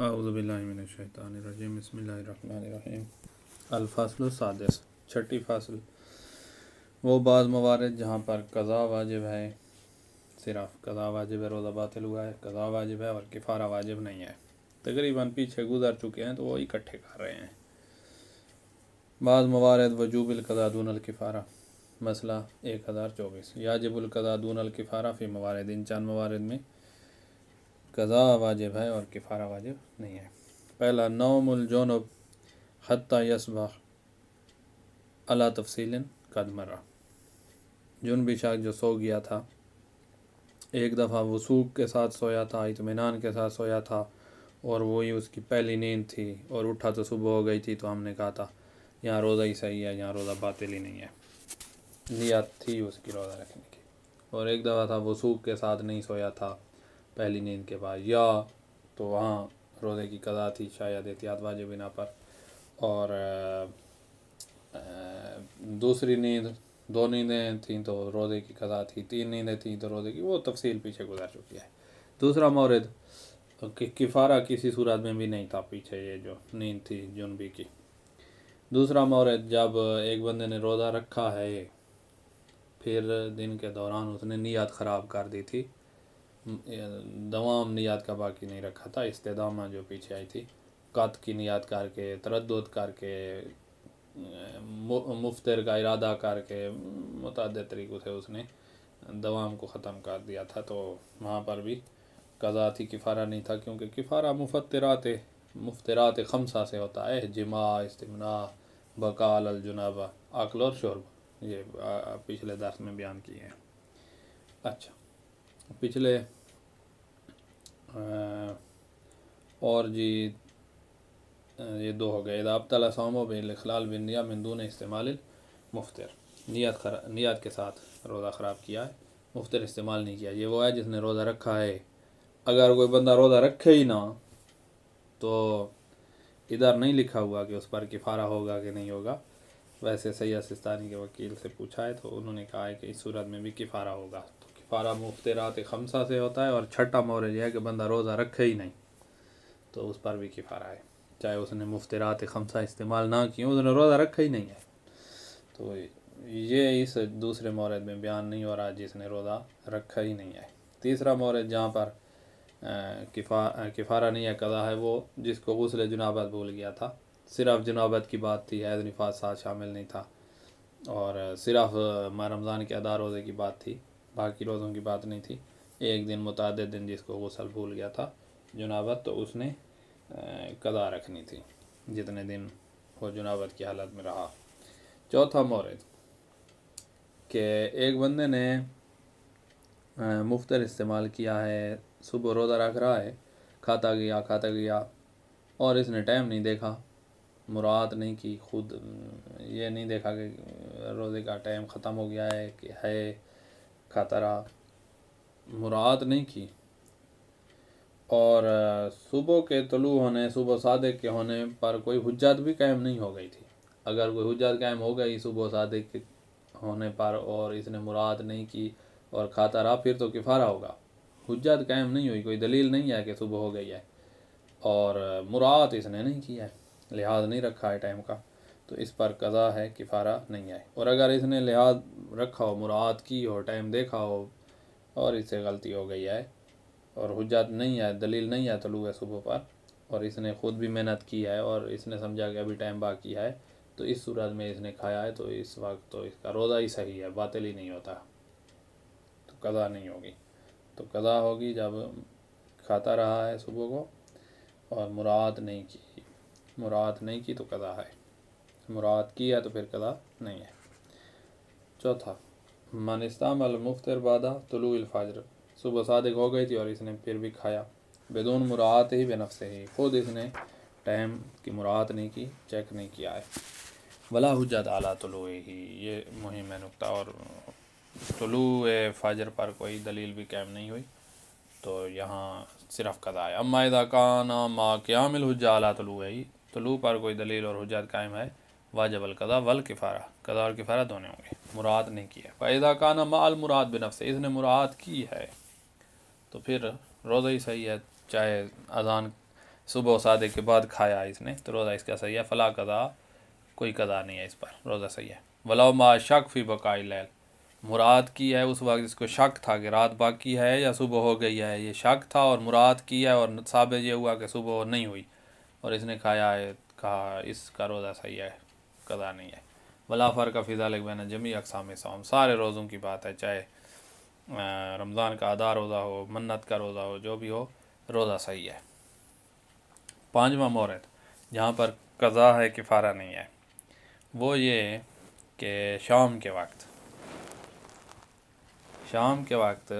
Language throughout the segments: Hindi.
अज़बिल्लाशैतरजीम बसमीम सादस छठी फासल वो बाज़ मवारद जहाँ पर कज़ा वाजिब है सिर्फ कज़ा वाजिब है रोज़ा बातिल हुआ है कज़ा वाजिब है और किफ़ारा वाजिब नहीं है तकरीबन पीछे गुजर चुके हैं तो वो इकट्ठे कर रहे हैं बाज़ मवारद वजूबिलकदा अलकफ़ारा मसला एक हज़ार चौबीस याजिबुलकदा अलकफ़ारा फ़ी मवारद इन चंद मवारद में कज़ा वाजिब है और किफ़ारा वाजिब नहीं है पहला नौमुलजनब हती यसबा अला तफसील कदमरा जुन बिशाक जो सो गया था एक दफ़ा वसूख के साथ सोया था इतमान के साथ सोया था और वही उसकी पहली नींद थी और उठा तो सुबह हो गई थी तो हमने कहा था यहाँ रोज़ा ही सही है यहाँ रोज़ा बातिल ही नहीं है नियत थी उसकी रोज़ा रखने की और एक दफ़ा था वसूख के साथ नहीं सोया था पहली नींद के बाद या तो वहाँ रोज़े की कदा थी शायद एहतियात वाजे बिना पर और दूसरी नींद दो नींदें थीं तो रोज़े की कदा थी तीन नींदें थीं तो रोज़े की वो तफसील पीछे गुजर चुकी है दूसरा मौरद कि किफ़ारा किसी सूरत में भी नहीं था पीछे ये जो नींद थी जुनबी की दूसरा मौरद जब एक बंदे ने रोज़ा रखा है फिर दिन के दौरान उसने नीयत ख़राब कर दी थी दवाम नियात का बाकी नहीं रखा था इस्तेदामा जो पीछे आई थी कत की नियात करके तरद करके मुफ्तर का इरादा करके मुतद तरीक़ों से उसने दवाम को ख़त्म कर दिया था तो वहाँ पर भी कज़ा थी किफ़ारा नहीं था क्योंकि किफ़ारा मुफ्तरात मुफ्तरात खमसा से होता है जमा इस्तना बकाल अलजुनाबा अकल और शोरबा ये पिछले दस में बयान किए हैं अच्छा पिछले और जी ये दो हो गए बिन बिलखलाल बिन निया मंदू ने इस्तेमाल मुफ्तर नियत खरा नियत के साथ रोज़ा ख़राब किया है मुफ्तर इस्तेमाल नहीं किया ये वो है जिसने रोज़ा रखा है अगर कोई बंदा रोज़ा रखे ही ना तो इधर नहीं लिखा हुआ कि उस पर किफ़ारा होगा कि नहीं होगा वैसे सैयद सिस्तानी के वकील से पूछा है तो उन्होंने कहा है कि इस सूरत में भी किफ़ारा होगा पारा रात खमसा से होता है और छठा मौरज यह है कि बंदा रोज़ा रखे ही नहीं तो उस पर भी किफ़ारा है चाहे उसने मुफ्त रात खमसा इस्तेमाल ना किए उसने रोज़ा रखा ही नहीं है तो ये इस दूसरे मोहरद में बयान नहीं हो रहा जिसने रोज़ा रखा ही नहीं है तीसरा मोरद जहाँ पर किफ़ा किफ़ारा नहीं है कदा है वो जिसको गसल जुनाबत भूल गया था सिर्फ जुनाबत की बात थी हैद निफात साथ शामिल नहीं था और सिर्फ माह रमज़ान के अदा रोज़े की बात थी बाकी रोज़ों की बात नहीं थी एक दिन मुतद दिन जिसको गसल भूल गया था जुनाबत तो उसने कदा रखनी थी जितने दिन वो जुनाबत की हालत में रहा चौथा मोरद के एक बंदे ने मुफ्तर इस्तेमाल किया है सुबह रोज़ा रख रहा है खाता गया खाता गया और इसने टाइम नहीं देखा मुराद नहीं की खुद ये नहीं देखा कि रोज़े का टाइम ख़त्म हो गया है कि है खाता रहा मुराद नहीं की और सुबह के तलु होने सुबह सादक के होने पर कोई हजात भी कायम नहीं हो गई थी अगर कोई हजात कायम हो गई सुबह सादक के होने पर और इसने मुराद नहीं की और खाता रहा फिर तो किफारा होगा हजात कायम नहीं हुई कोई दलील नहीं है कि सुबह हो गई है और मुराद इसने नहीं किया है लिहाज नहीं रखा है टाइम का तो इस पर कज़ा है किफ़ारा नहीं आए और अगर इसने लिहाज रखा हो मुराद की हो टाइम देखा हो और इससे गलती हो गई है और हजात नहीं आए दलील नहीं आए तो है सुबह पर और इसने ख़ुद भी मेहनत की है और इसने समझा कि अभी टाइम बाकी है तो इस सूरत में इसने खाया है तो इस वक्त तो इसका रोज़ा ही सही है बातिल ही नहीं होता तो कज़ा नहीं होगी तो कज़ा होगी जब खाता रहा है सुबह को और मुराद नहीं की मुराद नहीं की तो कज़ा है मुराद की है तो फिर कदा नहीं है चौथा मनिस्ताम अलमुफ्तर बादा तलु अलफाजर सुबह सादिक हो गई थी और इसने फिर भी खाया बेदून मुराद ही बेनफ से ही खुद इसने टाइम की मुराद नहीं की चेक नहीं किया है वला हजत आला तुलु ही ये मुहिम है नुकता और तलु फाजर पर कोई दलील भी कैम नहीं हुई तो यहाँ सिर्फ कदा है अम्मा ना माँ मिल हजा आला तलु ही तलु पर कोई दलील और हजत कायम है वाजबल कदा वल किफ़ारा कदा और किफ़ारा दोनों होंगे मुराद ने किया फ़ैदा काना माल मुराद बिनफ से इसने मुराद की है तो फिर रोज़ा ही सही है चाहे अजान सुबह सादे के बाद खाया इसने तो रोज़ा इसका सही है फ़ला कदा कोई कदा नहीं है इस पर रोज़ा सही है वलाओ मा शक फ़ी बकाई लैल मुराद की है उस वक्त जिसको शक था कि रात बाकी है या सुबह हो गई है ये शक था और मुराद की है और साबित ये हुआ कि सुबह नहीं हुई और इसने खाया है कहा इसका रोज़ा सही है कदा नहीं है वलाफर का फ़िज़ा लगवाना जमी अकसाम साम सारे रोज़ों की बात है चाहे रमज़ान का आधा रोज़ा हो मन्नत का रोज़ा हो जो भी हो रोज़ा सही है पाँचवा महरत जहाँ पर कज़ा है किफ़ारा नहीं है वो ये कि शाम के वक्त शाम के वक्त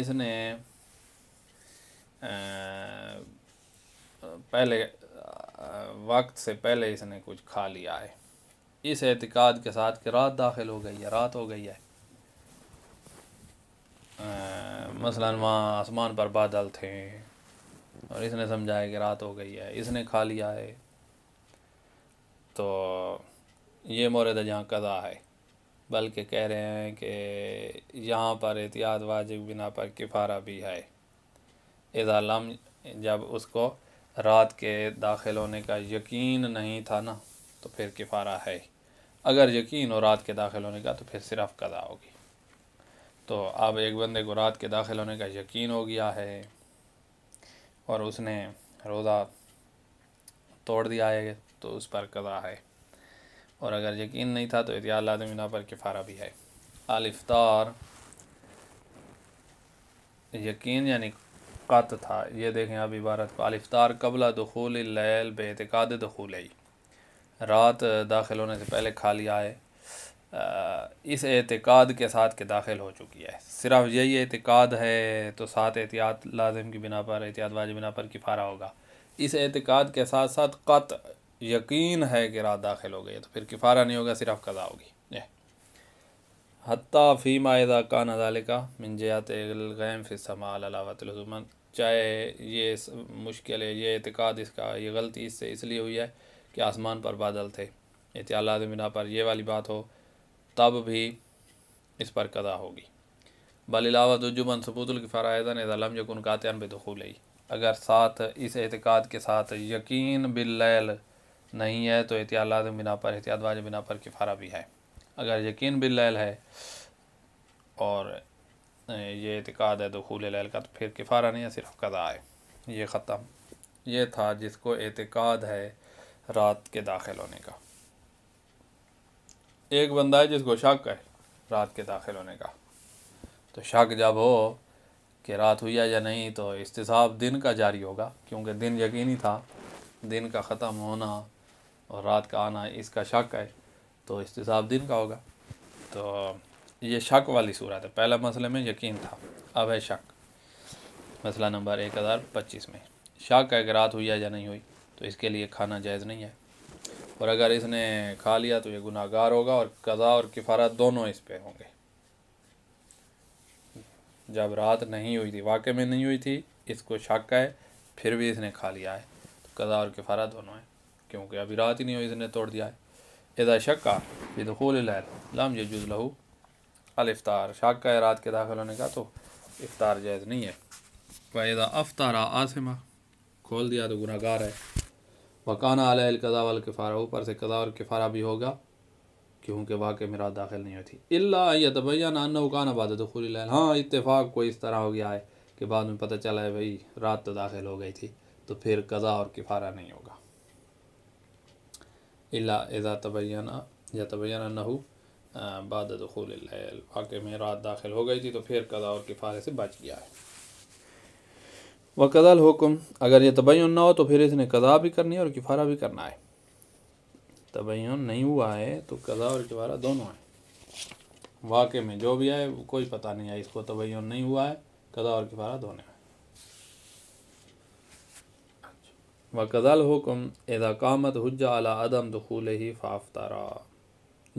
इसने आ, पहले वक्त से पहले इसने कुछ खा लिया है इस एतिकाद के साथ कि रात दाखिल हो गई है रात हो गई है मसला वहाँ आसमान पर बादल थे और इसने समझाया कि रात हो गई है इसने खा लिया है तो ये मोरद जहाँ कदा है बल्कि कह रहे हैं कि यहाँ पर एहतियात वाजिब बिना पर किफारा भी है इज़ा लम जब उसको रात के दाखिल होने का यकीन नहीं था ना तो फिर किफ़ारा है अगर यकीन हो रात के दाखिल होने का तो फिर सिर्फ कदा होगी तो अब एक बंदे को रात के दाखिल होने का यकीन हो गया है और उसने रोज़ा तोड़ दिया है तो उस पर कदा है और अगर यकीन नहीं था तो एहतियात लाजमिना पर किफ़ारा भी है अलफ्तार यकीन यानी कत था ये देखें आप इबारत को अलफ्तार कबला दखूल लैल बेतकाद दखूल रात दाखिल होने से पहले खा लिया है इस एतकाद के साथ के दाखिल हो चुकी है सिर्फ यही एतकाद है तो साथ एहतियात लाजिम की बिना पर एहतियात वाजी बिना पर किफारा होगा इस एतकाद के साथ साथ कत यकीन है कि रात दाखिल हो गई तो फिर किफारा नहीं होगा सिर्फ कज़ा होगी हती फ़ीमा का नज़ालिका अदालिका मिनजयात गैम चाहे ये मुश्किल है ये अतकाद इसका ये गलती इससे इसलिए हुई है कि आसमान पर बादल थे एहतियाला बिना पर यह वाली बात हो तब भी इस पर कदा होगी बलावतुजुमन सबूतलफ़ारायदन ज़लम यकुन कातन बेदखूल अगर साथ इस एतकाद के साथ यकीन बिल नहीं है तो एहतियाला बिना पर एहतियात वाज बिना पर किफ़ारा भी है अगर यकीन बिल है और ये एतक़ाद है दखूल लैल का तो फिर किफ़ारा नहीं है सिर्फ कदा है ये ख़त्म ये था जिसको एतक़ाद है रात के दाखिल होने का एक बंदा है जिसको शक है रात के दाखिल होने का तो शक जब हो कि रात हुई है या नहीं तो इसतसाब दिन का जारी होगा क्योंकि दिन यकीनी था दिन का ख़त्म होना और रात का आना इसका शक है तो इस्ताब दिन का होगा तो ये शक वाली सूरत है पहला मसले में यकीन था अब है शक मसला नंबर एक हज़ार पच्चीस में शक है कि रात हुई है या नहीं हुई तो इसके लिए खाना जायज़ नहीं है और अगर इसने खा लिया तो ये गुनाहगार होगा और कज़ा और किफारा दोनों इस पर होंगे जब रात नहीं हुई थी वाकई में नहीं हुई थी इसको शक है फिर भी इसने खा लिया है तो कज़ा और किफ़ारा दोनों है क्योंकि अभी रात ही नहीं हुई इसने तोड़ दिया है इधा शक्का फिर दखूल लम यजूज लहू अलफ़ार शाक का इराद के दाखिल होने का तो इफ्तार जायज़ नहीं है वैदा अफ्तारा आसमा खोल दिया तो गुनागार है वकाना आल कदा वाल किफ़ारा ऊपर से कदा और किफ़ारा भी होगा क्योंकि वाक़ मेरा दाखिल नहीं होती अल्ला या तबैया नाना उकान आबाद दखूल हाँ इतफ़ाक़ कोई इस तरह हो गया है कि बाद में पता चला है भाई रात तो दाखिल हो गई थी तो फिर कज़ा और किफ़ारा नहीं होगा इला एज़ा तबैना या तबैना न हो बाद दखूल वाक़ में रात दाखिल हो गई थी तो फिर कदा और किफ़ारे से बच गया है व कदल हुक्म अगर ये तबैन ना हो तो फिर इसने कदा भी करनी है और किफ़ारा भी करना है तबैन नहीं हुआ है तो कदा और किफ़ारा दोनों है वाक़ में जो भी आए कोई पता नहीं आया इसको तबैन नहीं हुआ है कदा और किफ़ारा दोनों है वकज़ल हुक्म एदा कामत हजा अला अदम दखूल ही फाफ्तारा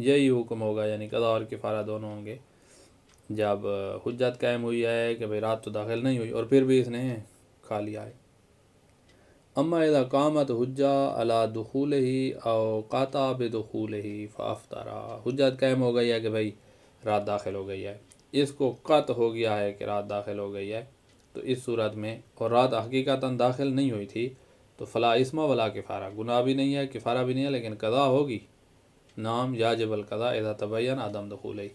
यही हुक्म होगा यानी कदा और किफ़ारा दोनों होंगे जब हजत कायम हुई है कि भाई रात तो दाखिल नहीं हुई और फिर भी इसने खा लिया है अम्मा एदा कामत हुज्जा अला दखूल ही अवकाता बदखूल ही फाफ्तारा हजत कायम हो गई है कि भाई रात दाखिल हो गई है इसको कत हो गया है कि रात दाखिल हो गई है तो इस सूरत में और रात हकीकता दाखिल नहीं हुई थी तो फ़ला इसमा वला किफ़ारा गुनाह भी नहीं है किफ़ारा भी नहीं है लेकिन कदा होगी नाम या जबल कदा एदा तबैन आदम दखूल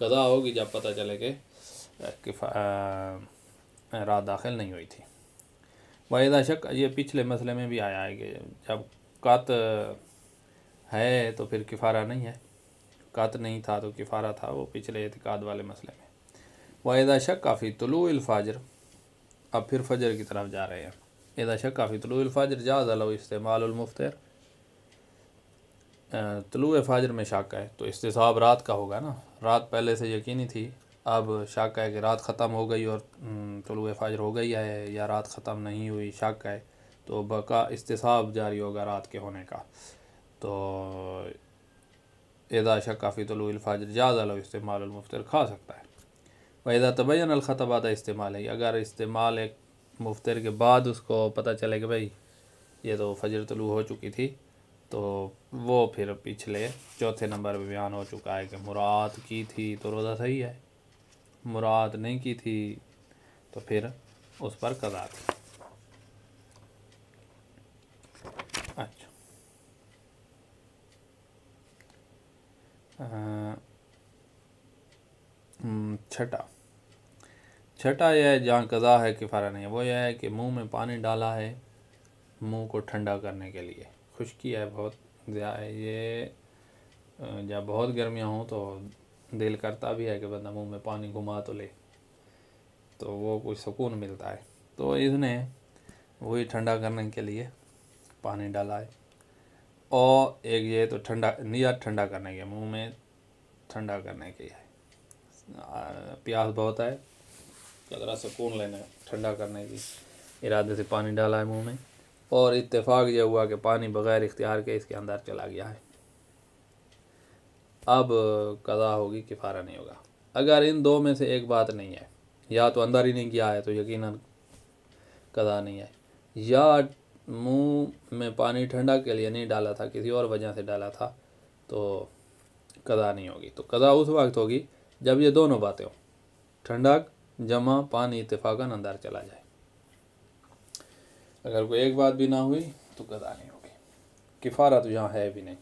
कदा होगी जब पता चले कि रात दाखिल नहीं हुई थी वाहिदा शक ये पिछले मसले में भी आया है कि जब कत है तो फिर किफ़ारा नहीं है क़त नहीं था तो किफ़ारा था वो पिछले एतकाद वाले मसले में वाहिदा शक काफ़ी तलु फाजर अब फिर फजर की तरफ जा रहे हैं इदा शक्का फ़ी तलू फ़ाजर जाज़ अलो इस्तेमालमफ्तर तलु फ़ाजर में शाका है तो इसतसाब रात का होगा ना रात पहले से यकीनी थी अब शाका है कि रात ख़त्म हो गई और तलु फ़ाजर हो गई है या रात ख़त्म नहीं हुई शाका है तो बका इसतसाब जारी होगा रात के होने का तो एदा शक्का फ़ी तलु फ़ाजर जाज़ अलो इस्तेमालमफ्तर खा सकता है वैदा तबैन अलख़तबादा इस्तेमाल है अगर इस्तेमाल एक मुफ्तर के बाद उसको पता चले कि भाई ये तो फजर तलू हो चुकी थी तो वो फिर पिछले चौथे नंबर पर बयान हो चुका है कि मुराद की थी तो रोज़ा सही है मुराद नहीं की थी तो फिर उस पर कदा थी अच्छा हम्म, छठा छठा यह है जहाँ कज़ा है किफ़ारा नहीं वो यह है कि मुंह में पानी डाला है मुंह को ठंडा करने के लिए खुश्की है बहुत ज़्यादा ये जब बहुत गर्मियाँ हों तो दिल करता भी है कि बंदा मुंह में पानी घुमा तो ले तो वो कुछ सुकून मिलता है तो इसने वही ठंडा करने के लिए पानी डाला है और एक ये तो ठंडा नीयत ठंडा करने के मुंह में ठंडा करने के है प्यास बहुत है लग रहा सुकून लेने ठंडा करने की इरादे से पानी डाला है मुंह में और इत्तेफाक यह हुआ कि पानी बग़ैर इख्तियार के इसके अंदर चला गया है अब कदा होगी कि फारा नहीं होगा अगर इन दो में से एक बात नहीं है या तो अंदर ही नहीं गया है तो यकीन कदा नहीं है या मुंह में पानी ठंडा के लिए नहीं डाला था किसी और वजह से डाला था तो कदा नहीं होगी तो कदा उस वक्त होगी जब ये दोनों बातें हों ठंडक जमा पान इतफाकन अंदर चला जाए अगर कोई एक बात भी ना हुई तो गदा नहीं होगी किफ़ारत यहाँ है भी नहीं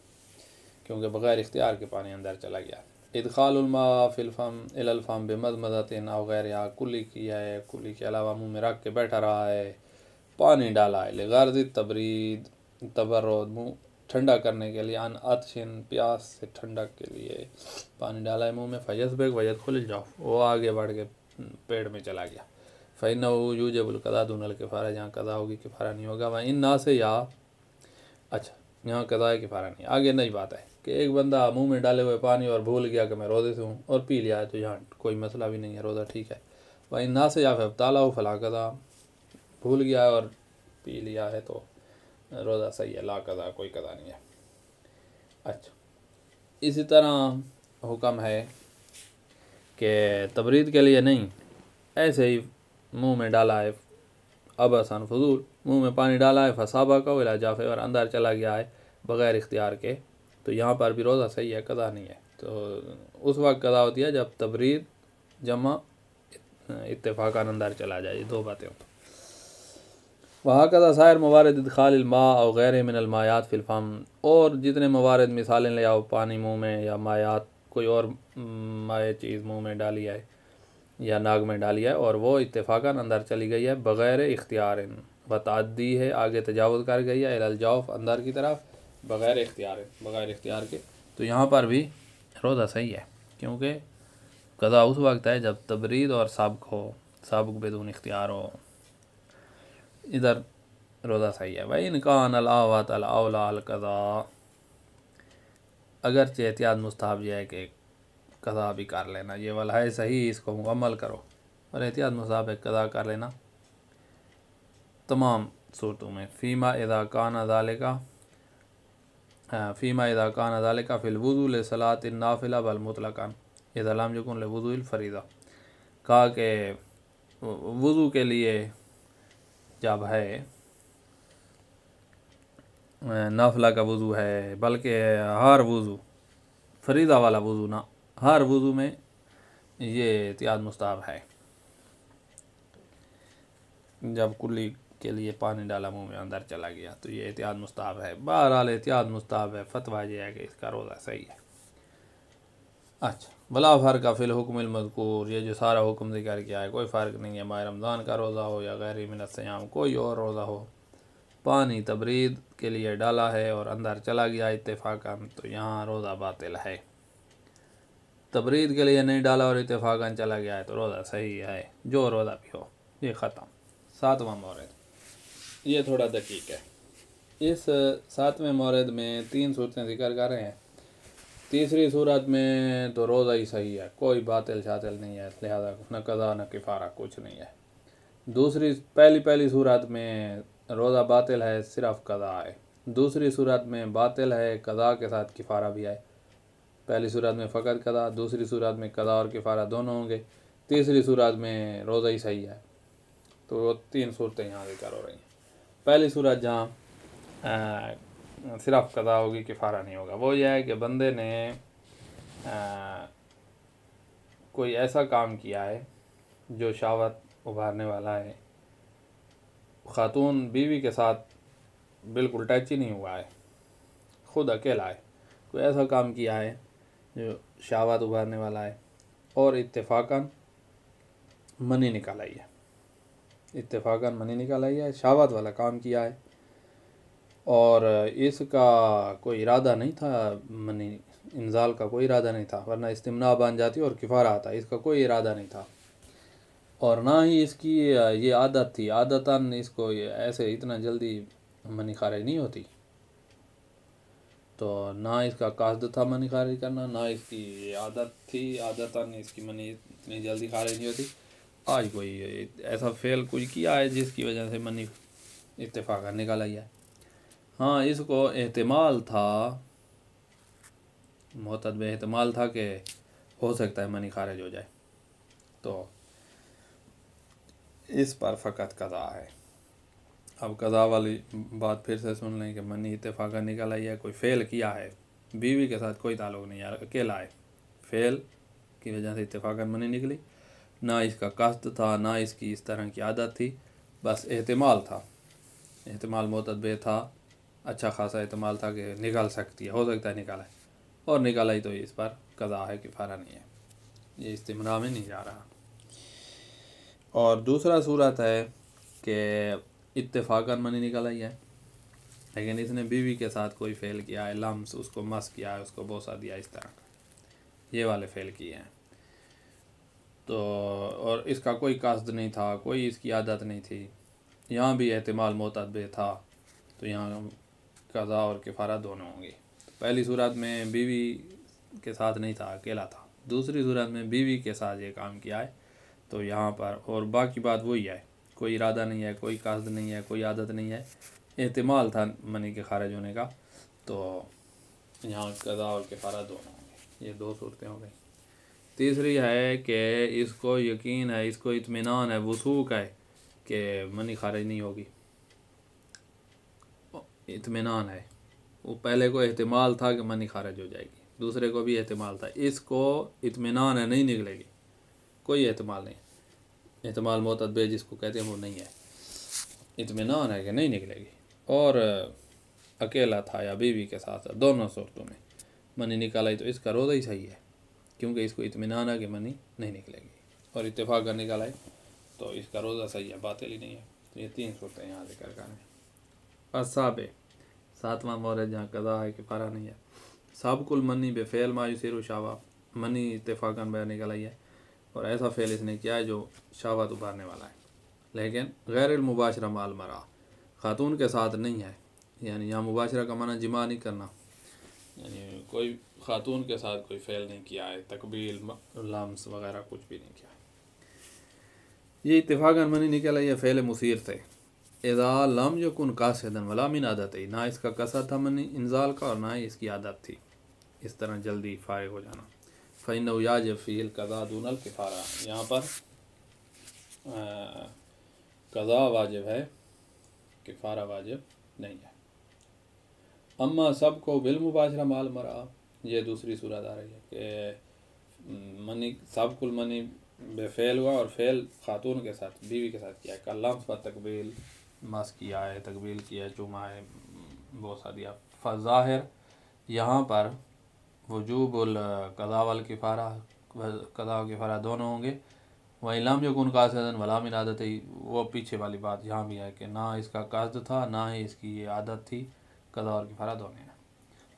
क्योंकि बग़ैर इख्तियार के पानी अंदर चला गया इदखालफ़ाम इलफ़ाम बेमद मदतिन वगैरह यहाँ कुली किया है कुली के अलावा मुँह में रख के बैठा रहा है पानी डाला है लगारदी तबरीद तबरद मुँह ठंडा करने के लिए अन अतशन प्यास से ठंडक के लिए पानी डाला है मुँह में फजस बेग वजत खुल जाओ वो आगे बढ़ के पेड़ में चला गया फ़ैन यूजबुल कदा दूनल फारा जहाँ कदा होगी कि फारा नहीं होगा वहाँ इन ना से या अच्छा यहाँ कदा है कि फारा नहीं आगे नई बात है कि एक बंदा मुंह में डाले हुए पानी और भूल गया कि मैं रोज़े से हूँ और पी लिया तो यहाँ कोई मसला भी नहीं है रोज़ा ठीक है वहीं इन ना से या ताला हो फला कदा भूल गया और पी लिया है तो रोज़ा सही है ला कदा कोई कदा नहीं है अच्छा इसी तरह हुक्म है कि तबरीद के लिए नहीं ऐसे ही मुंह में डाला है अब आसान फजूल मुंह में पानी डाला है फसाबा का वाला जाफे और अंदर चला गया है बग़ैर इख्तियार के तो यहाँ पर भी रोज़ा सही है कदा नहीं है तो उस वक्त कदा होती है जब तबरीद जमा इतफाक़ा अंदर चला जाए दो बातें वहाँ का सायर मवारद इदखाल और गैर मिनल मायात और जितने मवारद मिसालें ले आओ पानी मुँह में या मायात कोई और माए चीज़ मुंह में डाली है या नाग में डाली है और वो इतफाक़ा अंदर चली गई है बग़ैर इख्तियार बतादी है आगे तजावज़ कर गई है एलजाफ अंदर की तरफ बग़ैर इख्तियार बग़ैर इख्तियार के तो यहाँ पर भी रोज़ा सही है क्योंकि कज़ा उस वक्त है जब तबरीद और सबक हो सबक बेदून इख्तियार हो इधर रोज़ा सही है भाई इनका अनलावत अलाउला अगरचे एहतियात मुस्ताब यह है कि कदा भी कर लेना ये वाला है सही इसको मुकम्मल करो और एहतियात मुस्ताब है कदा कर लेना तमाम सूरतों में फ़ीमा इदाकान कान अदालिका फ़ीमा इदाकान कान अदालिका फ़िलवज़ुल सलात नाफिला बलमतलकान इदालाम यकन लवज़ुल फ़रीदा कहा कि वज़ू के लिए जब है नाफला का वज़ू है बल्कि हर वज़ू फरीदा वाला वज़ू ना हर वज़ू में ये एहतियात मुस्ताब है जब कुल्ली के लिए पानी डाला मुंह में अंदर चला गया तो ये एहतियात मुस्ताब है बहरहाल एहतियात मुस्ताब है फतवा यह है कि इसका रोज़ा सही है अच्छा भला फ़र्क फिल हुक्म मजकूर ये जो सारा हुक्म जिक्र किया है कोई फ़र्क नहीं है माह रमज़ान का रोज़ा हो या गैर मिनत सयाम कोई और रोज़ा हो पानी तबरीद के लिए डाला है और अंदर चला गया इतफाक़न तो यहाँ रोज़ा बातिल है तबरीद के लिए नहीं डाला और इतफाक़ान चला गया है तो रोज़ा सही है जो रोज़ा भी हो ये ख़त्म सातवां मौरद ये थोड़ा दकीक है इस सातवें मौरद में तीन सूरतें जिक्र कर रहे हैं तीसरी सूरत में तो रोज़ा ही सही है कोई बातिल शातिल नहीं है लिहाजा न कज़ा न किफ़ारा कुछ नहीं है दूसरी पहली पहली सूरत में रोज़ा बातिल है सिर्फ कदा आए दूसरी सूरत में बातिल है कदा के साथ किफ़ारा भी आए पहली सूरत में फ़कत कदा दूसरी सूरत में कदा और किफ़ारा दोनों होंगे तीसरी सूरत में रोज़ा ही सही है तो वो तीन सूरतें यहाँ जिक्र हो रही हैं पहली सूरत जहाँ सिर्फ कदा होगी किफ़ारा नहीं होगा वो यह है कि बंदे ने आ, कोई ऐसा काम किया है जो शावत उभारने वाला है खातून बीवी के साथ बिल्कुल टच ही नहीं हुआ है खुद अकेला है कोई ऐसा काम किया है जो शावात उभारने वाला है और इत्तेफाकन मनी निकाल आई है इत्तेफाकन मनी निकाल आई है शावात वाला काम किया है और इसका कोई इरादा नहीं था मनी इंजाल का कोई इरादा नहीं था वरना इस्तमना बन जाती और किफ़ारा आता इसका कोई इरादा नहीं था और ना ही इसकी ये आदत थी आदतन इसको ये ऐसे इतना जल्दी मनी खारिज नहीं होती तो ना इसका कासद था मनी खारिज करना ना इसकी आदत थी आदतन इसकी मनी इतनी जल्दी खारिज नहीं होती आज कोई ऐसा फेल कुछ किया है जिसकी वजह से मनी इतफाक़ा निकल आई है हाँ इसको एहतमाल था मोहतब अहतमाल था कि हो सकता है मनी खारिज हो जाए तो इस पर फ़कत कदा है अब कदा वाली बात फिर से सुन लें कि मनी इतफाक़ा निकल आई है कोई फ़ेल किया है बीवी के साथ कोई ताल्लुक नहीं यार अकेला है फेल की वजह से इतफाक़ा मनी निकली ना इसका कस्त था ना इसकी इस तरह की आदत थी बस अहतमाल था एहतमाल मतदबे था अच्छा खासा एहतमाल था कि निकाल सकती है हो सकता है निकाला है और निकाला ही तो इस पर कदा है कि फारा नहीं है ये इस्तेमाल में नहीं जा रहा और दूसरा सूरत है कि इतफाक़न मनी निकल आई है लेकिन इसने बीवी के साथ कोई फ़ेल किया है लम्स उसको मस किया है उसको बोसा दिया इस तरह का ये वाले फ़ेल किए हैं तो और इसका कोई कास्त नहीं था कोई इसकी आदत नहीं थी यहाँ भी एहतमाल मोतदे था तो यहाँ कज़ा और किफ़ारा दोनों होंगे तो पहली सूरत में बीवी के साथ नहीं था अकेला था दूसरी सूरत में बीवी के साथ ये काम किया है तो यहाँ पर और बाकी बात वही है कोई इरादा नहीं है कोई कसद नहीं है कोई आदत नहीं है अहतमाल था मनी के खारिज होने का तो यहाँ कदा और किफारा दोनों होंगे ये दो सूरतें हो गई तीसरी है कि इसको यकीन है इसको इतमान है वसूक है कि मनी खारिज नहीं होगी इतमान है वो पहले को अहतमाल था कि मनी खारिज हो जाएगी दूसरे को भी अहतमाल था इसको इतमान है नहीं निकलेगी कोई अहतमाल नहीं अहतमाल बे जिसको कहते हैं वो नहीं है इतमान है कि नहीं निकलेगी और अकेला था या बीवी के साथ दोनों सूरतों में मनी निकाला तो इसका रोज़ा ही सही है क्योंकि इसको इतमान है कि मनी नहीं निकलेगी और इतफाक़ का निकाला तो इसका रोज़ा सही है बातें ही नहीं है तो ये तीन सूरतें यहाँ जिक्र करें असाब सातवां है जहाँ कदा है कि पारा नहीं है सबकुल मनी बेफेल मायूसर शावा मनी इतफाक़न बया निकलाई है और ऐसा फेल इसने किया है जो शावत उभारने वाला है लेकिन गैर मुबाशरा माल मरा खातून के साथ नहीं है यानी यहाँ मुबाशरा का माना जिमा नहीं करना यानी कोई खातून के साथ कोई फेल नहीं किया है तकबील लम्स वगैरह कुछ भी नहीं किया ये इतफाक़ अनमनी निकला यह फेल मुसीर थे एजा लम जो यकुन कासदन वला मिन आदत है ना इसका कसर था मनी इंजाल का और ना ही इसकी आदत थी इस तरह जल्दी फ़ारग हो जाना फ़ैन याज फ़ील कज़ा दूनल किफ़ारा यहाँ पर कज़ा वाजिब है किफ़ारा वाजिब नहीं है अम्मा सब को बिल मुबाशरा माल मरा ये दूसरी सूरत आ रही है कि मनी सब कुल मनी बेफेल हुआ और फेल खातून के साथ बीवी के साथ किया कलम पर तकबील मस किया है तकबील किया चुमा है बोसा दिया फ़ाहिर यहाँ पर वजूब उल कदा वाल किफ़ारा कदा किफ़ारा दोनों होंगे वही लम यकून कासदन वला मिन आदत ही वो पीछे वाली बात यहाँ भी है कि ना इसका कसद था ना ही इसकी ये आदत थी कदा और किफ़ारा दोनों ने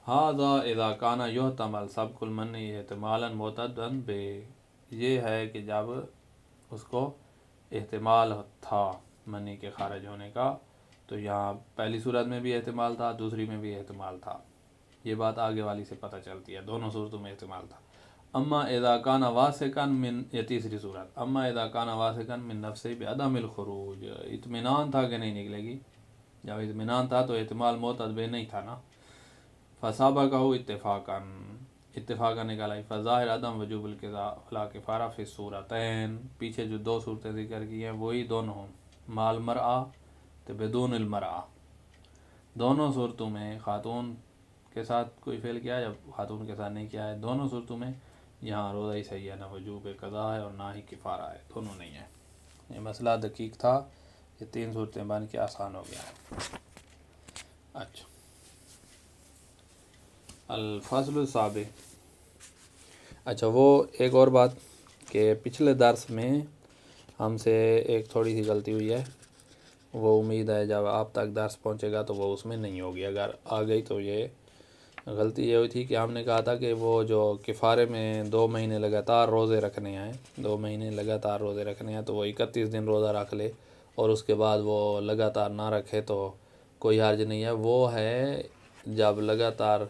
हादा इदा काना यो तमल सब कुलमन अहतमालन मोतदन बे ये है कि जब उसको एहतमाल था मनी के खारिज होने का तो यहाँ पहली सूरत में भी अहतमाल था दूसरी में भी अहतमाल था ये बात आगे वाली से पता चलती है दोनों सूरतों में इस्तेमाल था अम्मा एदा कान वासकन मिन ये तीसरी सूरत अम्मा एदा कान वासकन मिन नफ से अदमिल खरूज इतमान था कि नहीं निकलेगी जब इतमान था तो अहतमाल मौत अदबे नहीं था ना फसाबा का हो इतफाक़न इतफाक़ा निकाला फ़ाहिर आदम वजूबल फ़ारा फिर सूरतन पीछे जो दो सूरतें जिक्र की हैं वही दोनों माल मर आ तो बेदून आ दोनों सूरतों में ख़ातून के साथ कोई फेल किया है खातून के साथ नहीं किया है दोनों सूरतों में यहाँ रोज़ा ही सही है ना वजूब कदा है और ना ही किफ़ारा है दोनों नहीं है ये मसला दकीक था ये तीन सूरतें बन के आसान हो गया है अच्छा अलफसल साब अच्छा वो एक और बात कि पिछले दर्स में हमसे एक थोड़ी सी गलती हुई है वो उम्मीद है जब आप तक दर्स पहुंचेगा तो वो उसमें नहीं होगी अगर आ गई तो ये गलती ये हुई थी कि हमने कहा था कि वो जो किफ़ारे में दो महीने लगातार रोज़े रखने आए दो महीने लगातार रोज़े रखने हैं तो वो इकतीस दिन रोज़ा रख ले और उसके बाद वो लगातार ना रखे तो कोई हर्ज नहीं है वो है जब लगातार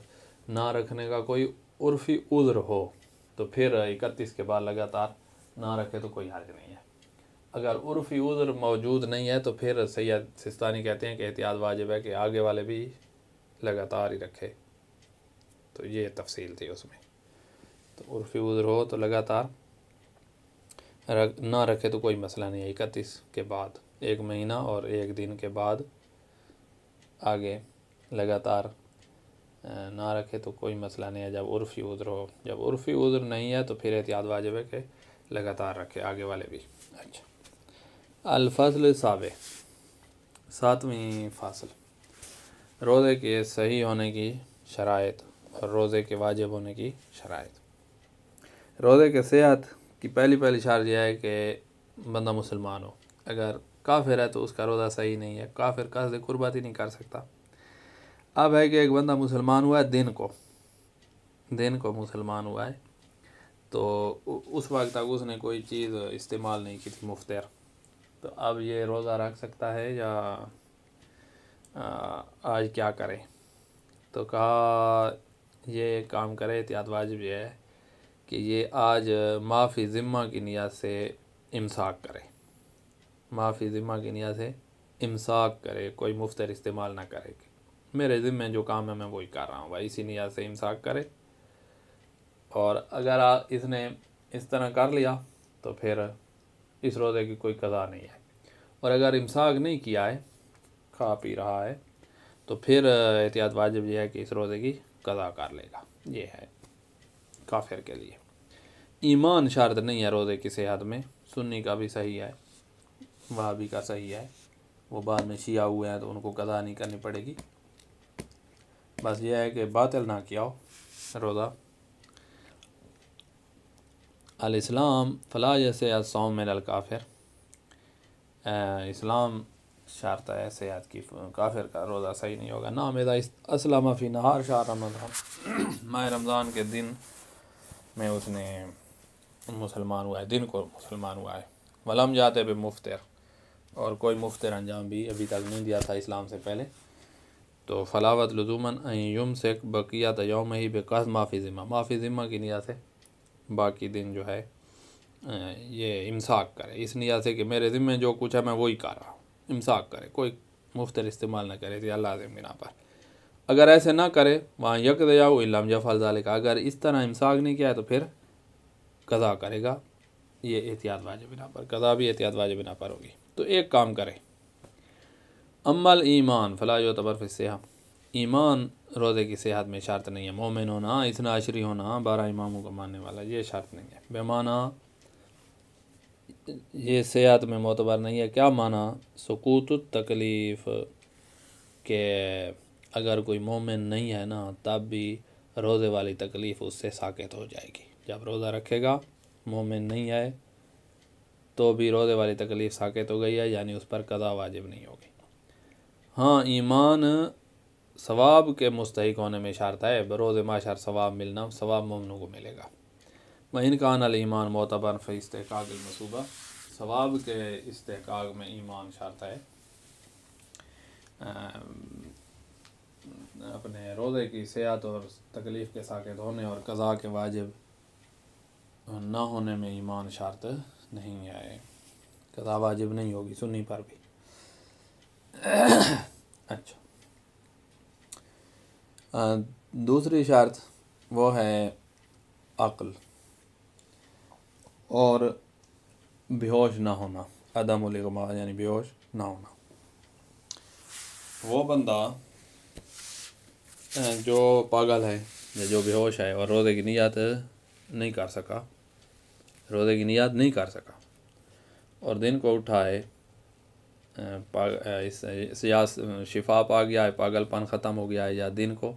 ना रखने का कोई उर्फी उज़र हो तो फिर इकतीस के बाद लगातार ना रखे तो कोई हर्ज नहीं है अगर उर्फी उज़र मौजूद नहीं है तो फिर सैद सिस्तानी कहते हैं कि एहतियात वाजिब है कि आगे वाले भी लगातार ही रखे तो ये तफसील थी उसमें तो उर्फी उज़र हो तो लगातार रख ना रखे तो कोई मसला नहीं है इकतीस के बाद एक महीना और एक दिन के बाद आगे लगातार ना रखे तो कोई मसला नहीं है जब उर्फी उज़र हो जब उर्फी उज़र नहीं है तो फिर एहतियात वाजब है कि लगातार रखे आगे वाले भी अच्छा अलफल सावे सातवीं फासल रोज़े के सही होने की शरात और रोज़े के वाजिब होने की शराइ रोज़े के सेहत की पहली पहली शार यह है कि बंदा मुसलमान हो अगर काफिर है तो उसका रोज़ा सही नहीं है काफिर कसद कुर्बात ही नहीं कर सकता अब है कि एक बंदा मुसलमान हुआ है दिन को दिन को मुसलमान हुआ है तो उस वक्त तक उसने कोई चीज़ इस्तेमाल नहीं की थी मुफ्तर तो अब ये रोज़ा रख सकता है या आज क्या करें तो कहा ये काम करे एहतियात वाजिब यह है कि ये आज माफ़ी ज़िम्मा की नियात से इमसाक करे माफ़ी ज़िम्मा की नियात से इमसाक करे कोई मुफ्तर इस्तेमाल ना करे मेरे ज़िम्मे जो काम है मैं वही कर रहा हूँ भाई इसी नियात से इमसाक करे और अगर इसने इस तरह कर लिया तो फिर इस रोज़े की कोई कज़ा नहीं है और अगर इमसाक नहीं किया है खा पी रहा है तो फिर एहतियात वाजिब यह है कि इस रोज़े की कदा कर लेगा ये है काफिर के लिए ईमान शारद नहीं है रोज़े की सेहत में सुन्नी का भी सही है वहाबी का सही है वो बाद में शिया हुए हैं तो उनको कदा नहीं करनी पड़ेगी बस यह है कि बातल ना किया रोज़ा इस्लाम फला जैसे असोम में काफिर इस्लाम शारता ऐसे याद की काफिर का रोज़ा सही नहीं होगा ना मेरा असलम फ़ी नहार शाह रमज़ान माह रमज़ान के दिन में उसने मुसलमान हुआ है दिन को मुसलमान हुआ है वलम जाते पे मुफ्तर और कोई मुफ्तर अंजाम भी अभी तक नहीं दिया था इस्लाम से पहले तो फलावत लजूमन युम से बकिया योम ही बेकस माफ़ी ज़िम्मा माफ़ी ज़िम्मा की निया से बाकी दिन जो है ये इमसाक करे इस निया से कि मेरे ज़िम्मे जो कुछ है मैं वही कर रहा हूँ इमसाक करे कोई मुफ्त इस्तेमाल ना करे या लाजिम बिना पर अगर ऐसे ना करे वहाँ यक दया इलाम जफल जालिका अगर इस तरह इमसाक नहीं किया है तो फिर कज़ा करेगा ये एहतियात वाजब बिना पर कज़ा भी एहतियात वाजब बिना पर होगी तो एक काम करें अमल ईमान फला जो तबरफ सेहा ईमान रोज़े की सेहत में शर्त नहीं है मोमिन होना इतना होना बारह इमामों को मानने वाला ये शर्त नहीं है बेमाना ये सयात में मोतबर नहीं है क्या माना सकूत तकलीफ़ के अगर कोई मोमिन नहीं है ना तब भी रोज़े वाली तकलीफ़ उससे साकेत हो जाएगी जब रोज़ा रखेगा मोमिन नहीं है तो भी रोज़े वाली तकलीफ़ साकेत हो गई है यानी उस पर कदा वाजिब नहीं होगी हाँ ईमान सवाब के मुस्तक होने में इशारता है बरोज़ माशार सवाब मिलना सवाब ममनों को मिलेगा कान इनकान ईमान मोतबर फ़ी इसकागमसूबा सवाब के इसकाग में ईमान शारत है अपने रोज़े की सेहत और तकलीफ़ के साके होने और कज़ा के वाजिब ना होने में ईमान शारत नहीं आए कज़ा वाजिब नहीं होगी सुनी पर भी अच्छा दूसरी शर्त वो है अक्ल और बेहोश ना होना अदम यानी बेहोश ना होना वो बंदा जो पागल है या जो बेहोश है और रोज़े की नियात नहीं कर सका रोज़े की नियात नहीं कर सका और दिन को उठाए इस या शिफा पा गया है पागलपन ख़त्म हो गया है या दिन को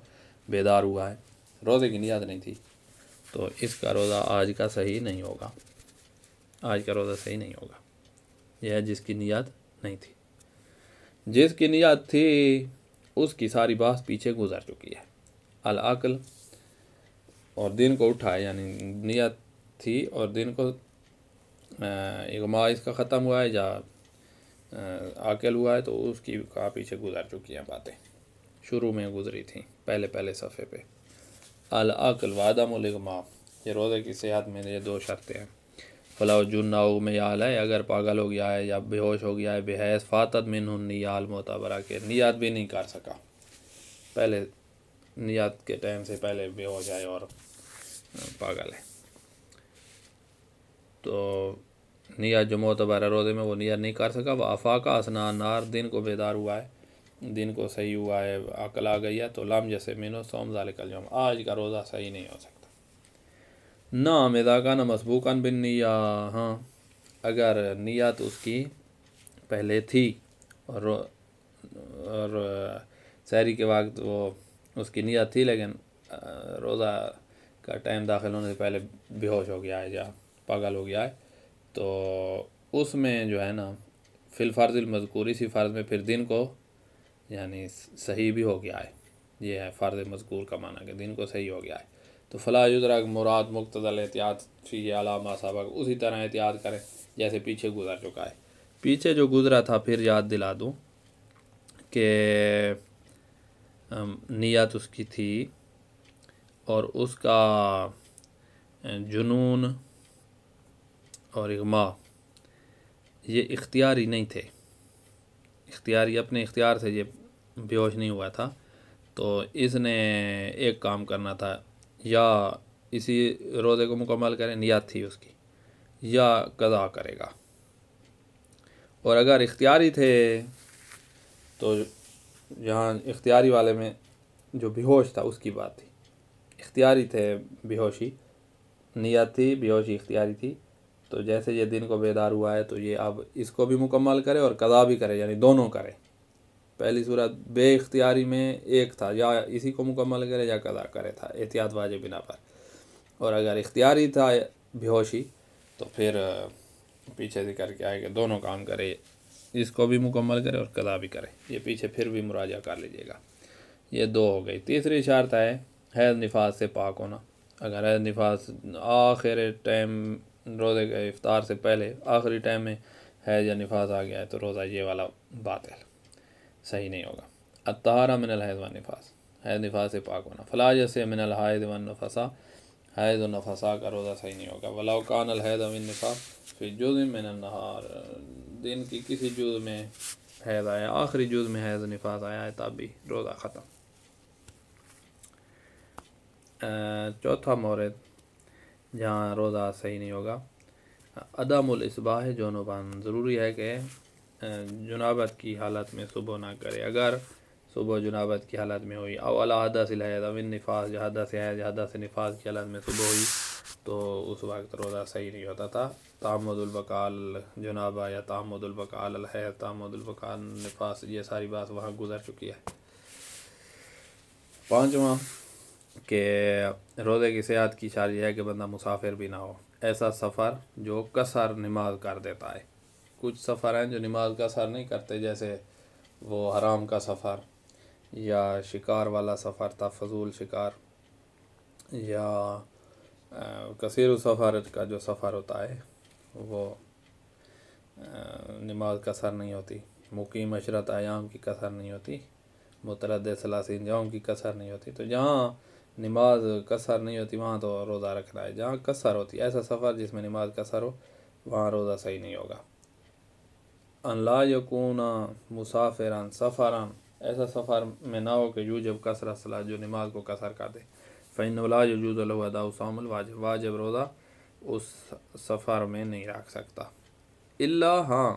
बेदार हुआ है रोज़े की नियात नहीं थी तो इसका रोज़ा आज का सही नहीं होगा आज का रोज़ा सही नहीं होगा यह जिसकी नियत नहीं थी जिसकी नियत थी उसकी सारी बात पीछे गुजर चुकी है अल अकल और दिन को उठाए यानी नियत थी और दिन को माँ इसका ख़त्म हुआ है या आकल हुआ है तो उसकी का पीछे गुजर चुकी हैं बातें शुरू में गुजरी थी पहले पहले सफ़े पे अल अकल वादम माँ ये रोज़े की सेहत में ये दो शर्तें हैं फला में याल है अगर पागल हो गया है या बेहोश हो गया है बेहस फातत मिन नियाल मोतबरा के नियात भी नहीं कर सका पहले नियात के टाइम से पहले बेहोश है और पागल है तो नियात जो मोतबरा रोज़े में वो नियात नहीं कर सका वह अफाका असना नार दिन को बेदार हुआ है दिन को सही हुआ है अकल आ गई है तो लम जैसे मीनो सोम कल जो आज का रोज़ा सही नहीं हो सकता ना मेदा का ना मसबूकन बिन निया हाँ अगर नियत उसकी पहले थी और और शहरी के वक्त वो उसकी नियत थी लेकिन रोज़ा का टाइम दाखिल होने से पहले बेहोश हो गया है या पागल हो गया है तो उसमें जो है ना फ़िलफ़ार्जिल मजकूर इसी फ़र्ज़ में फिर दिन को यानी सही भी हो गया है ये है फ़र्ज़ मजकूर का माना कि दिन को सही हो गया है तो फ़ला युदरक मुराद मुक्तल एहतियात फ़ी अलामा सबक उसी तरह एहतियात करें जैसे पीछे गुजर चुका है पीछे जो गुज़रा था फिर याद दिला दूँ कि नीयत उसकी थी और उसका जुनून और इगमा ये इख्तियारी नहीं थे इख्तियारी अपने इख्तियार से ये बेहोश नहीं हुआ था तो इसने एक काम करना था या इसी रोज़े को मुकम्मल करें नियत थी उसकी या कदा करेगा और अगर इख्तियारी थे तो यहाँ इख्तियारी वाले में जो बेहोश था उसकी बात थी इख्तियारी थे बेहोशी नियत थी बेहोशी इख्तियारी थी तो जैसे ये दिन को बेदार हुआ है तो ये अब इसको भी मुकम्मल करे और कदा भी करे यानी दोनों करें पहली सूरत बे इख्तियारी में एक था या इसी को मुकम्मल करे या कदा करे था एहतियात वाजे बिना पर और अगर इख्तियारी था बेहोशी तो फिर पीछे जिक्र के आएगा दोनों काम करे इसको भी मुकम्मल करे और कदा भी करे ये पीछे फिर भी मुराजा कर लीजिएगा ये दो हो गई तीसरी इशारत है हैज निफाज से पाक होना अगर हैज नफाज आखिर टाइम रोज़े के इफ्तार से पहले आखिरी टाइम में हैज या निफाज आ गया है तो रोज़ा ये वाला बात है सही नहीं होगा अतारा मिनल हैद व नफास हैद नफा से पाक होना फला जैसे मिनल हायद व नफसा हैद नफसा का रोज़ा सही नहीं होगा वलाकान अलहैद अमिन नफास फिर जुज मिन नहार दिन की किसी जुज में हैद आया आखिरी जुज में हैद नफास आया है तब भी रोज़ा ख़त्म चौथा मोरद जहाँ रोज़ा सही नहीं होगा अदम इसबाह जो नुबान ज़रूरी है कि जुनाबत की हालत में सुबह ना करे अगर सुबह जुनाबत की हालत में हुई अवलादा से लहद अविन नफाज जहादा से है जहादा से नफाज की हालत में सुबह हुई तो उस वक्त रोज़ा सही नहीं होता था तामदुलबकाल जुनाबा या तामदुलबकाल है तामदुलबकाल नफास ये सारी बात वहाँ गुजर चुकी है पाँचवा के रोज़े की सेहत की शारी है कि बंदा मुसाफिर भी ना हो ऐसा सफ़र जो कसर नमाज कर देता है कुछ सफ़र हैं जो नमाज का असर नहीं करते जैसे वो हराम का सफ़र या शिकार वाला सफ़र था फजूल शिकार या कसर सफ़र का जो सफ़र होता है वो नमाज का असर नहीं होती मुकी मशरत आयाम की कसर नहीं होती मुतरद सलासिन जाम की कसर नहीं होती तो जहाँ नमाज कसर नहीं होती वहाँ तो रोज़ा रखना है जहाँ कसर होती है ऐसा सफ़र जिसमें नमाज कसर हो वहाँ रोज़ा सही नहीं होगा अनला यकूना मुसाफिरान सफ़रान ऐसा सफ़र में ना हो कि यूँ जब कसर सला जो नमाज को कसर कर दे फ़ैनला यजूदा वाजब वाजब रोज़ा उस सफ़र में नहीं रख सकता इल्ला हाँ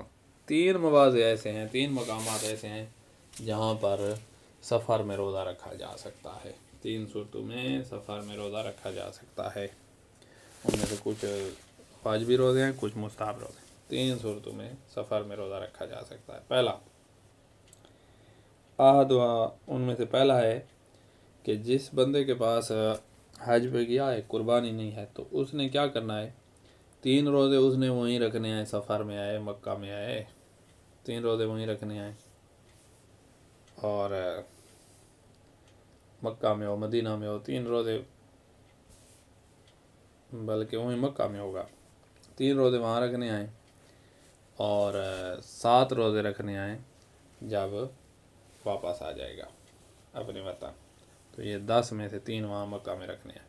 तीन मवाजे ऐसे हैं तीन मकाम ऐसे हैं जहाँ पर सफ़र में रोज़ा रखा जा सकता है तीन सूरतों में सफ़र में रोज़ा रखा जा सकता है उनमें से कुछ वाजबी रोज़े हैं कुछ मुस्ताब रोज़े हैं तीन सूरतों में सफ़र में रोज़ा रखा जा सकता है पहला आहद उनमें से पहला है कि जिस बंदे के पास हज पे गया है कुर्बानी नहीं है तो उसने क्या करना है तीन रोज़े उसने वहीं रखने आए सफ़र में आए मक्का में आए तीन रोज़े वहीं रखने आए और मक्का में हो मदीना में हो तीन रोज़े बल्कि वहीं मक्का में होगा तीन रोज़े वहाँ रखने आए और सात रोज़े रखने आए जब वापस आ जाएगा अपने वतन तो ये दस में से तीन वहाँ मक्का में रखने आए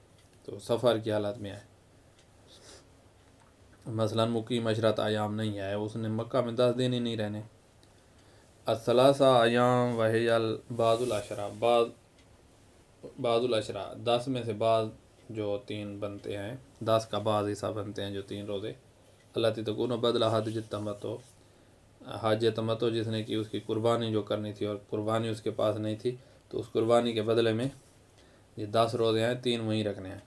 तो सफ़र की हालत में आए मसला मुकी मशरत आयाम नहीं आए उसने मक्का में दस दिन ही नहीं रहने असलासा आयाम वह बाजुल अशरा बाज अशरा दस में से बाद जो तीन बनते हैं दस का बाद हिस्सा बनते हैं जो तीन रोज़े अल्लाह तगुन तो बदला हाज तमतो हाज तमतो जिसने की उसकी कुर्बानी जो करनी थी और कुर्बानी उसके पास नहीं थी तो उस कुर्बानी के बदले में ये दस रोज़े हैं तीन वहीं रखने हैं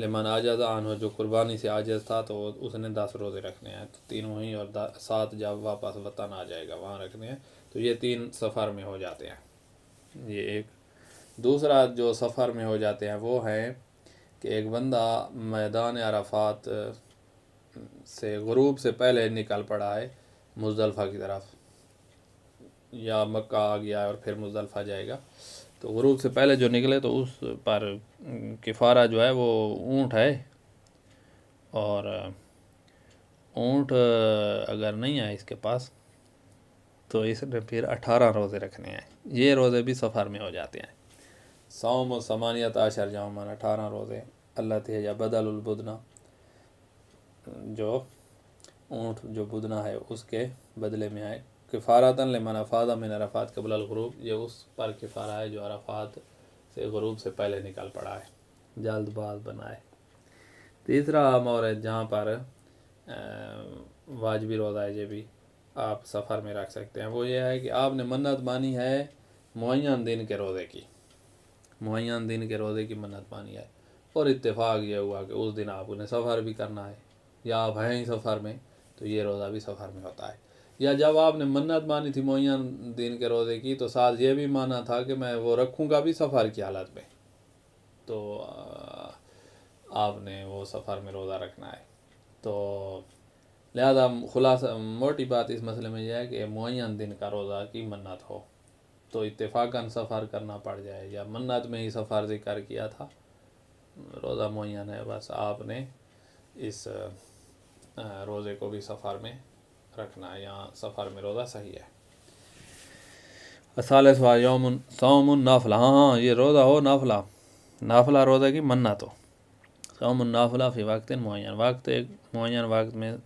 लेमान आजाद आन हो जो कुर्बानी से आज था तो उसने दस रोज़े रखने हैं तो तीन वहीं और सात जब वापस वतन आ जाएगा वहाँ रखने हैं तो ये तीन सफ़र में हो जाते हैं ये एक दूसरा जो सफ़र में हो जाते हैं वो हैं कि एक बंदा मैदान अराफात से गरूब से पहले निकल पड़ा है मुजदलफ़ा की तरफ या मक्का आ गया और फिर मुजदलफ़ा जाएगा तो गरूब से पहले जो निकले तो उस पर किफ़ारा जो है वो ऊँट है और ऊँट अगर नहीं आए इसके पास तो इसने फिर अठारह रोज़े रखने हैं ये रोज़े भी सफ़र में हो जाते हैं सौम और समानियत आशर जामान अठारह रोज़े अल्लाह तेजा बदलबुदना जो ऊँट जो बुदना है उसके बदले में आए किफ़ारतन लमन अफादा मिन अराफ़ात कबल ये उस पर किफ़ारा है जो अरफात से गरूब से पहले निकल पड़ा है जल्दबाज बनाए तीसरा और जहाँ पर वाजबी रोज़ा जो भी आप सफ़र में रख सकते हैं वो ये है कि आपने मन्नत मानी है मुन दिन के रोज़े की मुन दिन के रोज़े की मन्नत मानी है और इतफाक़ यह हुआ कि उस दिन आपने सफ़र भी करना है या आप हैं ही सफ़र में तो ये रोज़ा भी सफ़र में होता है या जब आपने मन्नत मानी थी मोयान दिन के रोज़े की तो साथ ये भी माना था कि मैं वो रखूँगा भी सफ़र की हालत में तो आपने वो सफ़र में रोज़ा रखना है तो लिहाजा खुलासा मोटी बात इस मसले में यह है कि मुन दिन का रोज़ा की मन्नत हो तो इतफाक़न सफ़र करना पड़ जाए या मन्नत में ही सफ़र जिक्र किया था रोज़ा मुन है बस आपने इस रोज़े को भी सफ़र में रखना है यहाँ सफ़र में रोज़ा सही है सालसवा यौमन नाफला हाँ हाँ ये रोज़ा हो नाफला नाफला रोज़ा की मन्ना तो सौमन नाफला फ़ी वक्त मुन वक्त एक मुन वक्त में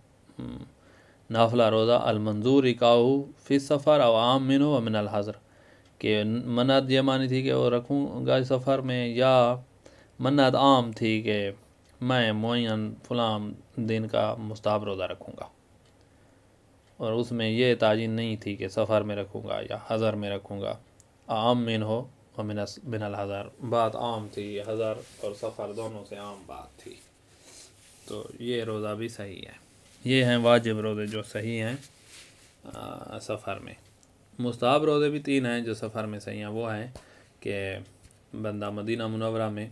नाफला रोज़ा अलमंजूर इकाऊ फ़ी सफ़र आवाम मिन हो अमिन हाजर मन्नत ये मानी थी कि वो रखूँगा सफ़र में या मन्नत आम थी कि मैं मोयन फलाम दिन का मुस्ताब रोज़ा रखूँगा और उसमें यह ताजी नहीं थी कि सफ़र में रखूँगा या हज़र में रखूँगा आम मिन हो और मिनस मिनल हज़ार बात आम थी हज़र और सफ़र दोनों से आम बात थी तो ये रोज़ा भी सही है ये हैं वाजिब रोज़े जो सही हैं सफ़र में मुस्ताब रोज़े भी तीन हैं जो सफ़र में सही हैं वो हैं कि बंदा मदीना मुनवरा में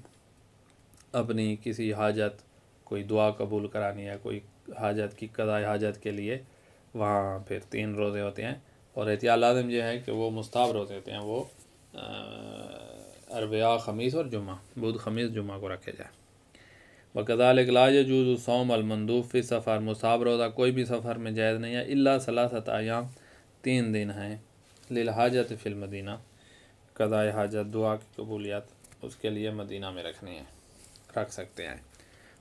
अपनी किसी हाजत कोई दुआ कबूल करानी है कोई हाजत की कदा हाजत के लिए वहाँ फिर तीन रोज़े होते हैं और एहतियाल लाजम यह है कि वो मुस्ताब रोज़े होते हैं वो अरबिया खमीस और जुम्मा बुध खमीस जुम्मा को रखे जाए बकदाल लाज जूज सोम अलमंदूफ़ी सफ़र मुसाब रोज़ा कोई भी सफ़र में जायज़ नहीं है अल्ला सलासत आयाम तीन दिन हैं लिल हाजत फिल मदीना कदाए हाजत दुआ की कबूलियात उसके लिए मदीना में रखनी है रख सकते हैं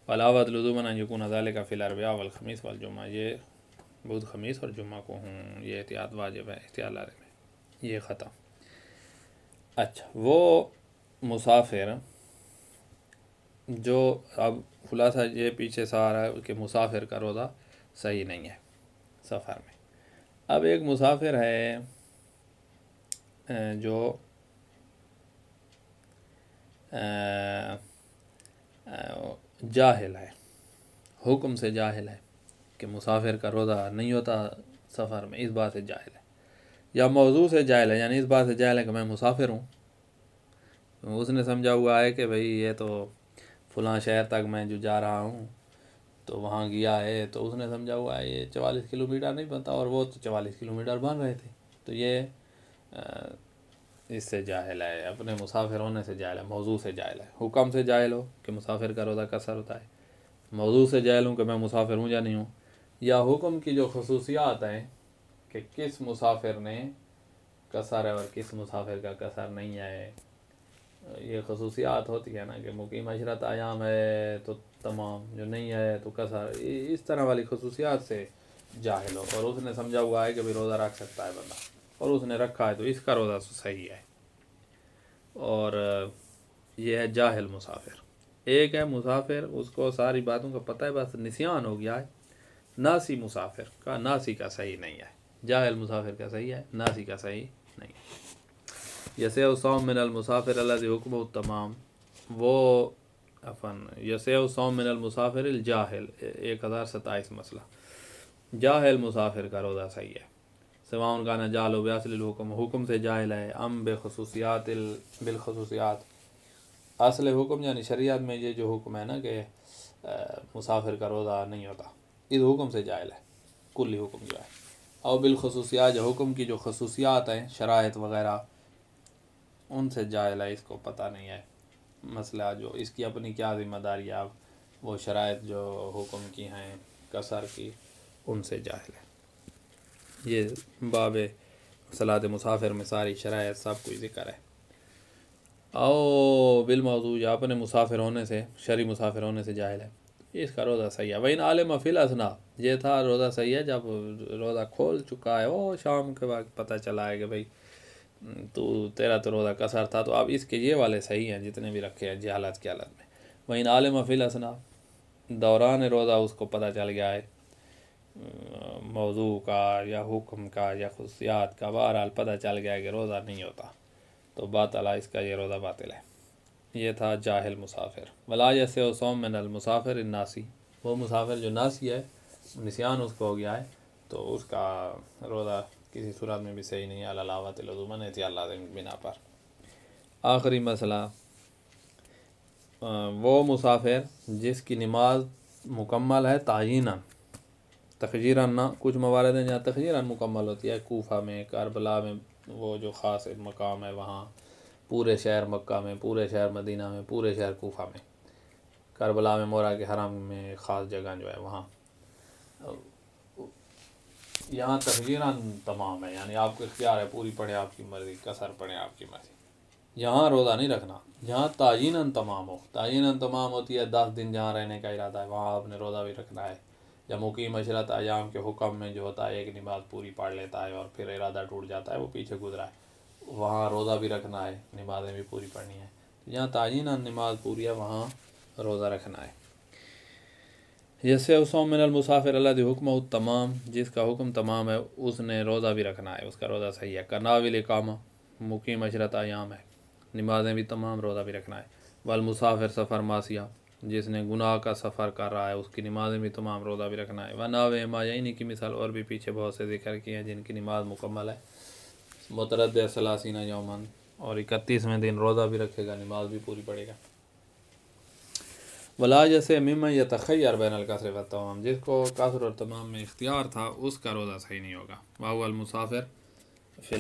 वलावतलजुमन यकून अजाल का खमीस वाल वलजुमा ये बुध खमीस और जुम्मा को हूँ ये एहतियात वाजिब है एहतियात में ये ख़त्म अच्छा वो मुसाफिर जो अब खुलासा ये पीछे सारा कि मुसाफिर का रोज़ा सही नहीं है सफ़र में अब एक मुसाफिर है जो आ, जाहिल है हुक्म से जाहिल है कि मुसाफिर का रोज़ा नहीं होता सफ़र में इस बात से जाहिल है या मौजू से जाहिल है यानी इस बात से जाहिल है कि मैं मुसाफिर हूँ तो उसने समझा हुआ है कि भाई ये तो फलां शहर तक मैं जो जा रहा हूँ तो वहाँ गया है तो उसने समझा हुआ है ये चवालीस किलोमीटर नहीं बनता और वो तो चवालीस किलोमीटर बन रहे थे तो ये इससे जाहिल है अपने मुसाफिर होने से जाहिल है मौजू से जाहिल है हुक्म से जाहिल हो कि मुसाफिर का रोज़ा कसर होता है मौजू से जाहिल हूँ कि मैं मुसाफिर हूँ या नहीं हूँ या हुक्म की जो खसूसियात हैं कि किस मुसाफिर ने कसर है और किस मुसाफिर का कसर नहीं है ये खसूसियात होती है ना कि मुकीम अशरत आयाम है तो तमाम जो नहीं है तो कसर इस तरह वाली खसूसियात से जाहिल हो और उसने समझा हुआ है कि भाई रोज़ा रख सकता है बंदा और उसने रखा है तो इसका रोज़ा तो सही है और यह है जाहिल मुसाफिर एक है मुसाफिर उसको सारी बातों का पता है बस निशान हो गया है नासी मुसाफिर का नासी का सही नहीं है जाहिल मुसाफिर का सही है नासी का सही नहीं यसे सौम मिनल मुसाफिर अल्लाह हुक्म तमाम वो अफन यसे सौम मिनल मुसाफिर जाहिल एक हज़ार सताईस मसला जाहिल मुसाफिर का रोज़ा सही है सवाउन का न जाल व्यासलहुकम हुक्म से जाहिल है अम बेखसूसियात बिलखसूसियात असल हुक्म यानी शरीयत में ये जो हुक्म है ना कि मुसाफिर का रोज़ा नहीं होता इस हुक्म से जाहिल है कुल्ली हुक्म जो है और बिलखसूसियात जो हुक्म की जो खसूसियात हैं शरात वगैरह उनसे जाहिल है इसको पता नहीं है मसला जो इसकी अपनी क्या जिम्मेदारी आप वो शरात जो हुक्म की हैं कसर की उनसे जाहिल है ये बाब सलात मुसाफिर में सारी शराय सब कुछ जिक्र है आओ बिल या अपने मुसाफिर होने से शरी मुसाफिर होने से जाहिल है इसका रोज़ा सही है वही आलम फिल असना ये था रोज़ा सही है जब रोज़ा खोल चुका है ओ शाम के बाद पता चला है कि भाई तो तेरा तो रोज़ा कसर था तो अब इसके ये वाले सही हैं जितने भी रखे हैं जहालत की हालत में वही आलम फिल असना दौरान रोज़ा उसको पता चल गया है मौजू का या हुक्म का या खुशियात का बहरहाल पता चल गया कि रोज़ा नहीं होता तो अला इसका ये रोज़ा बातिल है ये था जाहिल मुसाफिर वला जैसे वसोम में नल मुसाफिर नासी वो मुसाफिर जो नासी है निशान उसको हो गया है तो उसका रोज़ा किसी सूरत में भी सही नहीं है अलावत लजुमन बिना पर आखिरी मसला वो मुसाफिर जिसकी नमाज मुकम्मल है तयीना तखजीरा ना कुछ मवारद हैं जहाँ तखजीरा मुकम्मल होती है कोफा में करबला में वो जो ख़ास एक मकाम है वहाँ पूरे शहर मक्का में पूरे शहर मदीना में पूरे शहर कोफा में करबला में मोरा के हराम में ख़ास जगह जो है वहाँ यहाँ तखजीरा तमाम है यानी आपको इख्तियार है पूरी पढ़े आपकी मर्ज़ी कसर पढ़े आपकी मर्ज़ी यहाँ रोज़ा नहीं रखना यहाँ ताजीन तमाम हो ताजीन तमाम होती है दस दिन जहाँ रहने का इरादा है वहाँ आपने रोज़ा भी रखना है जब मुकीम अशरत आयाम के हुक्म में जो होता है एक नमाज पूरी पढ़ लेता है और फिर इरादा टूट जाता है वो पीछे गुजरा है वहाँ रोज़ा भी रखना है नमाजें भी पूरी पढ़नी है तो जहाँ ताजीन नमाज पूरी है वहाँ रोज़ा रखना है जैसे उसम मुसाफिर अल्लाह हुक्म तमाम जिसका हुक्म तमाम है उसने रोज़ा भी रखना है उसका रोज़ा सही है कनाविल कामा मुकीम अशरत आयाम है नमाजें भी तमाम रोज़ा भी रखना है वल मुसाफिर सफ़र मासिया जिसने गुनाह का सफ़र कर रहा है उसकी नमाजें भी तमाम रोज़ा भी रखना है वना वेमा इन्हीं की मिसाल और भी पीछे बहुत से जिक्र किए हैं जिनकी नमाज मुकम्मल है मुतरद सलासीना यौमन और इकतीसवें दिन रोज़ा भी रखेगा नमाज भी पूरी पड़ेगा वला जैसे मिम या तखैर बैन कसर तमाम जिसको कसर और तमाम में इख्तियार था उसका रोज़ा सही नहीं होगा बाहुलमसाफिर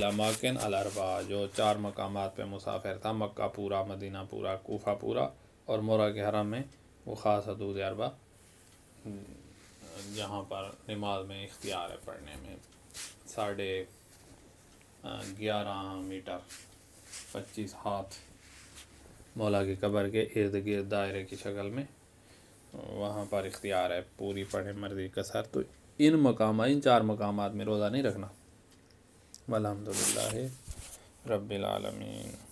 मुसाफिर अलरबा जो चार मकाम पर मुसाफिर था मक्का पूरा मदीना पूरा कोफा पूरा और मोरा के हराम में वो ख़ास हदूद अरबा जहाँ हम्म, पर नमाज में इख्तियार है पढ़ने में साढ़े ग्यारह मीटर पच्चीस हाथ मौला की कबर के इर्द गिर्द दायरे की शक्ल में वहाँ पर इख्तियार है पूरी पढ़े मर्जी का सर तो इन मकाम इन चार मकाम में रोज़ा नहीं रखना अलहमदिल्ला रबालमीन